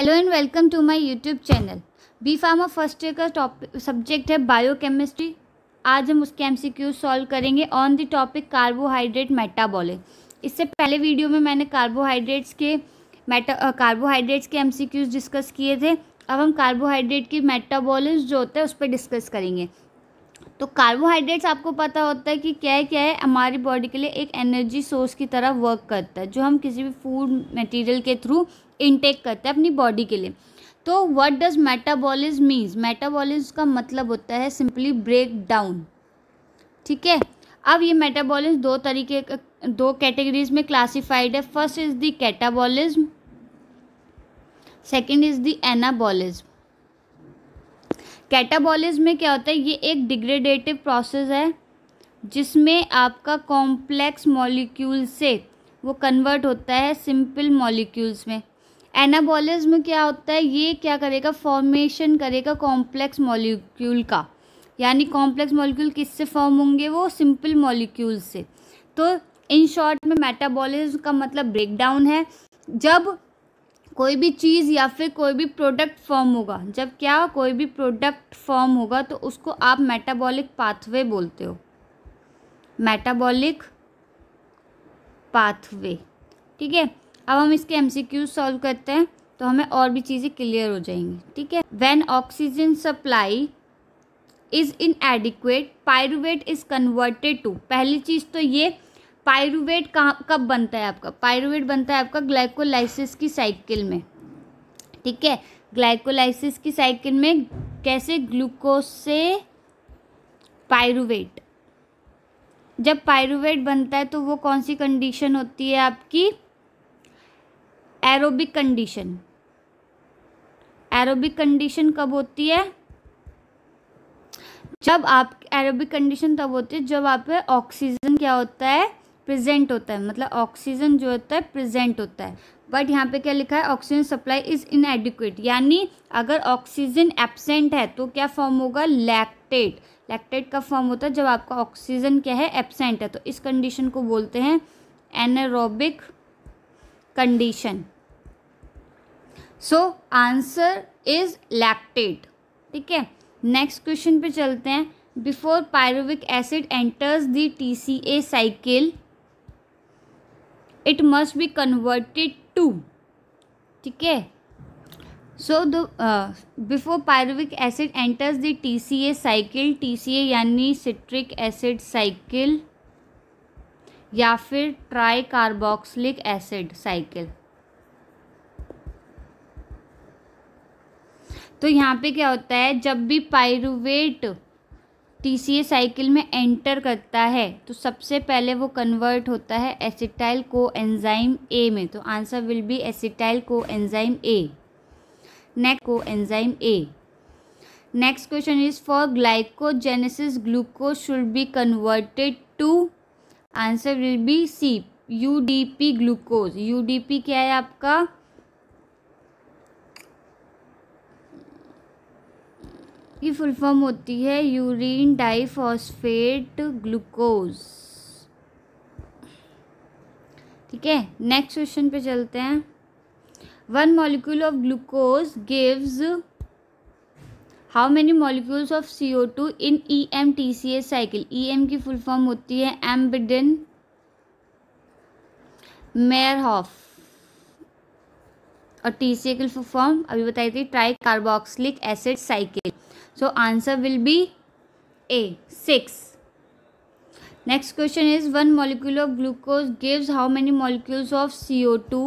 Hello and welcome to my YouTube channel B pharma first year का topic subject है biochemistry आज हम उसके एमसीक्यू सॉल्व करेंगे on the topic carbohydrate metabolic इससे पहले वीडियो में मैंने कार्बोहाइड्रेट्स के मेटा कार्बोहाइड्रेट्स के एमसीक्यूज डिस्कस किए थे अब हम कार्बोहाइड्रेट की मेटाबॉलिक्स जो होता है उस पर डिस्कस करेंगे तो कार्बोहाइड्रेट्स आपको पता होता है कि क्या क्या है हमारी बॉडी के लिए एक एनर्जी सोर्स की तरह वर्क करता है जो हम किसी भी फूड मटेरियल के थ्रू इनटेक करते हैं अपनी बॉडी के लिए तो what does metabolism means metabolism का मतलब होता है सिंपली ब्रेक डाउन ठीक है अब ये मेटाबॉलिज्म दो तरीके दो कैटेगरीज में क्लासीफाइड है first is the catabolism second is the anabolism catabolism में क्या होता है ये एक डिग्रेडेटिव प्रोसेस है जिसमें आपका कॉम्प्लेक्स मॉलिक्यूल से वो कन्वर्ट होता है सिंपल मॉलिक्यूल्स में एनाबॉलिज्म क्या होता है ये क्या करेगा फॉर्मेशन करेगा कॉम्प्लेक्स मॉलिक्यूल का यानी कॉम्प्लेक्स मॉलिक्यूल किससे फॉर्म होंगे वो सिंपल मॉलिक्यूल से तो इन शॉर्ट में मेटाबॉलिज्म का मतलब ब्रेकडाउन है जब कोई भी चीज़ या फिर कोई भी प्रोडक्ट फॉर्म होगा जब क्या कोई भी प्रोडक्ट फॉर्म होगा तो उसको आप मेटाबॉलिक पाथवे बोलते हो मेटाबॉलिक पाथवे ठीक है अब हम इसके एमसीक्यू सॉल्व करते हैं तो हमें और भी चीज़ें क्लियर हो जाएंगी ठीक है when oxygen supply is inadequate pyruvate is converted to पहली चीज़ तो ये पायरुवेट कहाँ कब बनता है आपका पायरुवेट बनता है आपका ग्लाइकोलाइसिस की साइकिल में ठीक है ग्लाइकोलाइसिस की साइकिल में कैसे ग्लूकोज से पायरुवेट जब पायरुवेट बनता है तो वो कौन सी कंडीशन होती है आपकी एरोबिक कंडीशन एरोबिक कंडीशन कब होती है जब आप एरोबिक कंडीशन तब होती है जब आप ऑक्सीजन क्या होता है प्रेजेंट होता है मतलब ऑक्सीजन जो होता है प्रेजेंट होता है बट यहाँ पे क्या लिखा है ऑक्सीजन सप्लाई इज़ इनएडिक्वेट यानी अगर ऑक्सीजन एबसेंट है तो क्या फॉर्म होगा लैक्टेट लैक्टेट का फॉर्म होता है जब आपका ऑक्सीजन क्या है एबसेंट है तो इस कंडीशन को बोलते हैं anaerobic condition so answer is lactate ठीक है नेक्स्ट क्वेश्चन पे चलते हैं before pyruvic acid enters the T C A cycle it must be converted to ठीक है so the before pyruvic acid enters the T C A cycle T C A यानी citric acid cycle या फिर try tricarboxylic acid cycle तो यहाँ पे क्या होता है जब भी pyruvate T C A cycle में एंटर करता है तो सबसे पहले वो कन्वर्ट होता है एसिटाइल को एंजाइम ए में तो answer will be acetyl coenzyme A नेक coenzyme A next question is for glycogenesis glucose should be converted to answer will be C P glucose P क्या है आपका की full form होती है urine diphosphate glucose ठीक है next question पे चलते हैं one molecule of glucose gives how many molecules of C O two in E M T C S cycle E M की फुल फॉर्म होती है एम्बिडन मेयरहॉफ और टी सी ए की फुल फॉर्म अभी बताई थी tricarboxylic acid cycle so answer will be A six next question is one molecule of glucose gives how many molecules of C O two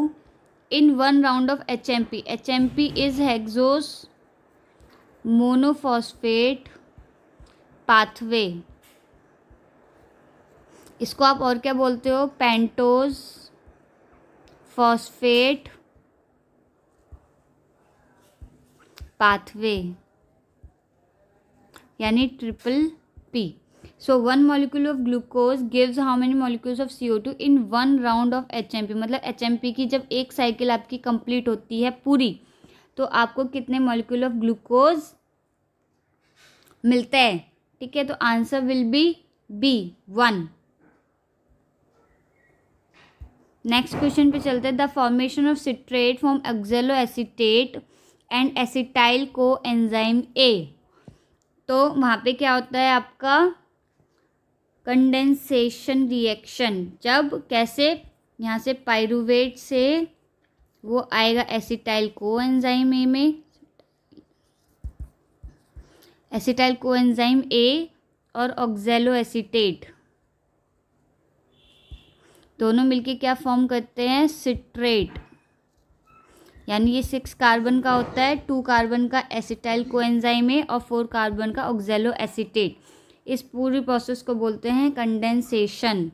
in one round of H M P H M P is hexose monophosphate pathway इसको आप और क्या बोलते हो pentose phosphate pathway यानी triple P so one molecule of glucose gives how many molecules of C O two in one round of H M P मतलब H M P की जब एक साइकिल आपकी कंप्लीट होती है पूरी तो आपको कितने मॉलिक्यूल ऑफ ग्लूकोज मिलते हैं ठीक है तो answer will be B one next question पे चलते हैं the formation of citrate from oxaloacetate and acetyl coenzyme A तो वहाँ पे क्या होता है आपका कंडेंसेशन रिएक्शन जब कैसे यहाँ से पायरुवेट से वो आएगा एसिटाइल को एंजाइम ए में एसिटाइल को एनजाइम ए और ऑक्जेलो एसिटेट दोनों मिलके क्या फॉर्म करते हैं सिट्रेट यानी ये सिक्स कार्बन का होता है टू कार्बन का एसिटाइल कोएंजाइम है और फोर कार्बन का ऑक्जेलो एसिटेट इस पूरी प्रोसेस को बोलते हैं condensation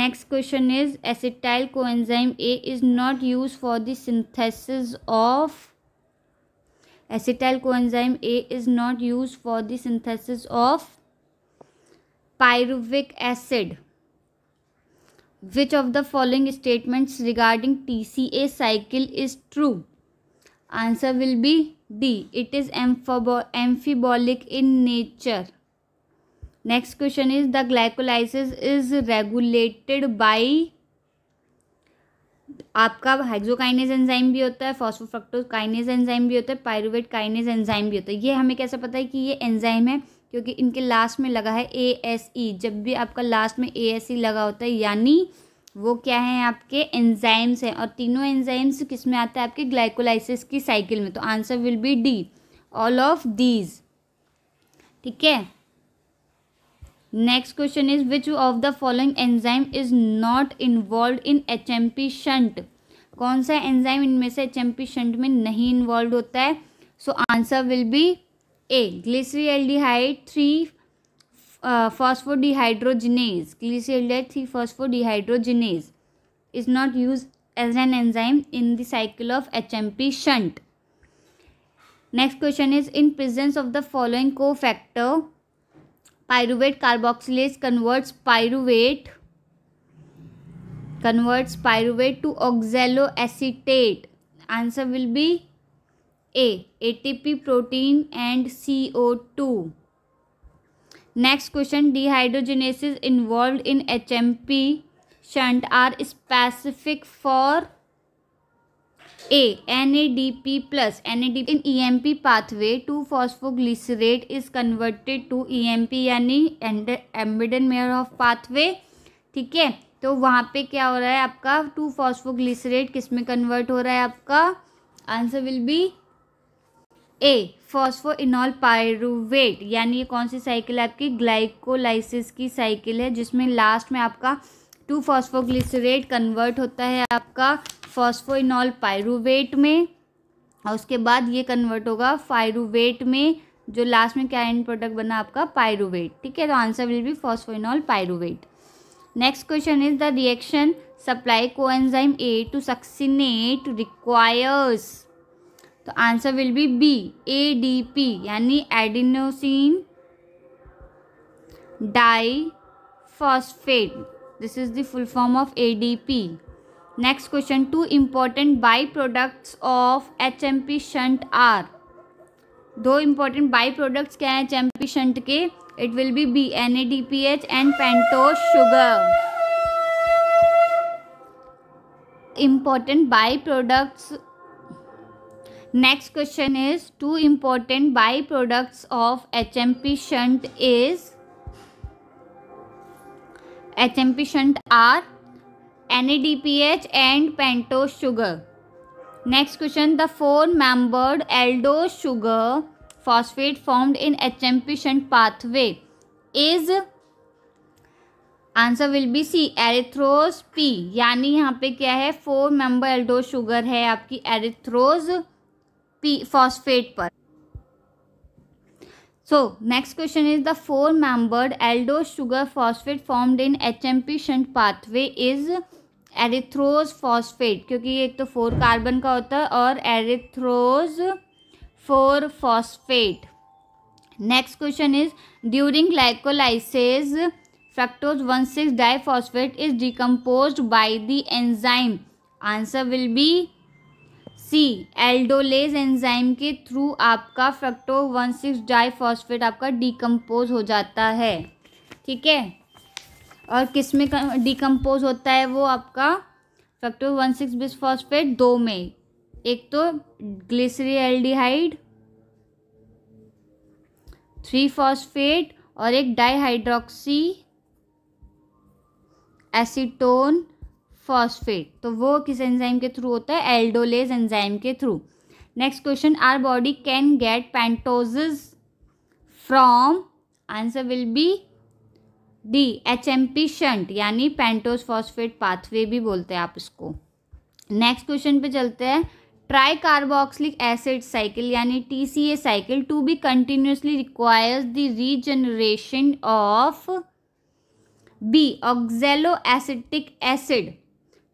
next question is acetyl coenzyme A is not use for the synthesis of acetyl coenzyme A is not use for the synthesis of pyruvic acid which of the following statements regarding T C A cycle is true answer will be D it is एम्फोबॉ amphibolic in nature next question is the glycolysis is regulated by आपका hexokinase enzyme भी होता है फॉस्फोफ्रक्टोकाइनेज enzyme भी होता है pyruvate kinase enzyme भी होता है ये हमें कैसे पता है कि ये एंजाइम है क्योंकि इनके लास्ट में लगा है ए एस ई जब भी आपका लास्ट में ए एस ई लगा होता है यानी वो क्या है आपके एंजाइम्स हैं और तीनों एंजाइम्स किस में आता है आपके ग्लाइकोलाइसिस की साइकिल में तो answer will be D all of these ठीक है next question is which of the following enzyme is not involve in H M P shunt कौन सा एंजाइम इनमें से एच एम पी शंट में नहीं इन्वॉल्व होता है so answer will be A glyceraldehyde three phosphodehydrogenase glyceraldehyde three phosphodehydrogenase is not used as an enzyme in the cycle of HMP shunt. Next question is in presence of the following cofactor pyruvate carboxylase converts pyruvate converts pyruvate to oxaloacetate answer will be A P protein and C O two next question dehydrogenases involve in H M P are specific for A A N shunt are specific for in E M P pathway two phosphoglycerate is converted to E M P यानी Embden mayor of pathway ठीक है तो वहाँ पे क्या हो रहा है आपका टू फॉस्फोग्लिसरेट किस में कन्वर्ट हो रहा है आपका answer will be A phosphoenolpyruvate यानी ये कौन सी साइकिल है आपकी ग्लाइकोलाइसिस की साइकिल है जिसमें लास्ट में आपका टू फॉस्फोग्लिसरेट कन्वर्ट होता है आपका फॉस्फोइनॉल पायरुवेट में और उसके बाद ये कन्वर्ट होगा फायरुवेट में जो लास्ट में क्या एंड प्रोडक्ट बना आपका पायरुवेट ठीक है तो answer will be phosphoenolpyruvate next question is the reaction supply coenzyme A to succinate requires तो answer will be B A D P यानी adenosine diphosphate this is the full form of A D P next question two important by products of H M P shunt are दो important by products क्या हैं H M P shunt के it will be B N A D P H and pentose sugar important by products next question is two important by products of H M P shunt is H M P shunt are N E D P H and pento sugar next question the four membered aldo sugar phosphate form in H M P shunt pathway is answer will be C erythrose P यानी यहाँ पे क्या है four member Aldo sugar है आपकी एरिथ्रोज़ P phosphate पर so question is the four membered aldo sugar phosphate formed in H M P shunt pathway is erythrose phosphate क्योंकि एक तो फोर कार्बन का होता है और erythrose four phosphate next question is during glycolysis fructose one six di phosphate is decompose by the enzyme answer will be C aldolase enzyme के through आपका fructo one six diphosphate आपका decompose हो जाता है ठीक है और किस में डिकम्पोज होता है वो आपका fructose one six bisphosphate दो में एक तो ग्लिसरी एल्डिहाइड थ्री फॉस्फेट और एक डाईहाइड्रोक्सी एसीटोन फॉस्फेट तो वो किस एंजाइम के थ्रू होता है एल्डोलेज एंजाइम के through next question are body can get pentoses from answer will be D H M P shunt यानी पेंटोज फॉस्फेट पाथवे भी बोलते हैं आप इसको नेक्स्ट क्वेश्चन पे चलते हैं ट्राई कार्बोक्सलिक एसिड साइकिल यानी T C A cycle to be continuously requires the regeneration of B oxaloacetic acid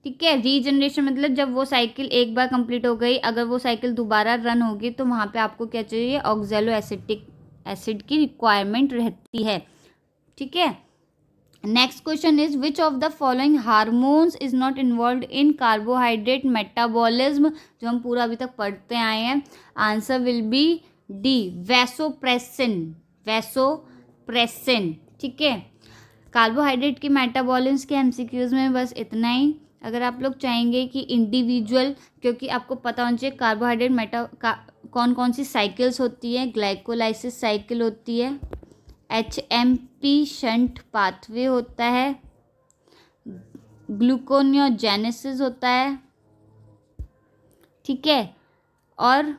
ठीक है रीजनरेशन मतलब जब वो साइकिल एक बार कंप्लीट हो गई अगर वो साइकिल दोबारा रन होगी तो वहाँ पे आपको क्या चाहिए ऑक्जेलो एसिटिक एसिड की रिक्वायरमेंट रहती है ठीक है next question is which of the following hormones is not involve in carbohydrate metabolism जो हम पूरा अभी तक पढ़ते आए हैं answer will be D vasopressin vasopressin ठीक है कार्बोहाइड्रेट के मेटाबॉलिज्म के एमसीक्यूज में बस इतना ही अगर आप लोग चाहेंगे कि इंडिविजुअल क्योंकि आपको पता होना चाहिए कार्बोहाइड्रेट मेटा का, कौन कौन सी साइकिल्स होती हैं ग्लाइकोलाइसिस साइकिल होती है H M P shunt pathway होता है ग्लूकोनियोजेनेसिस होता है ठीक है और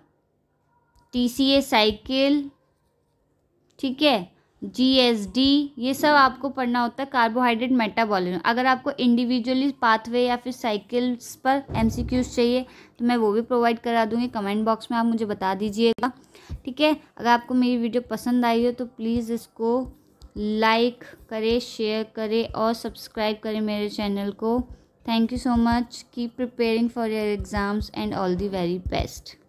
टी सी ए साइकिल ठीक है जीएसडी ये सब आपको पढ़ना होता है कार्बोहाइड्रेट मेटाबॉलिज्म अगर आपको इंडिविजुअली पाथवे या फिर साइकिल्स पर एमसीक्यूज चाहिए तो मैं वो भी प्रोवाइड करा दूँगी कमेंट बॉक्स में आप मुझे बता दीजिएगा ठीक है अगर आपको मेरी वीडियो पसंद आई हो तो प्लीज़ इसको लाइक करें शेयर करें और सब्सक्राइब करें मेरे चैनल को thank you so much keep preparing for your exams and all the very best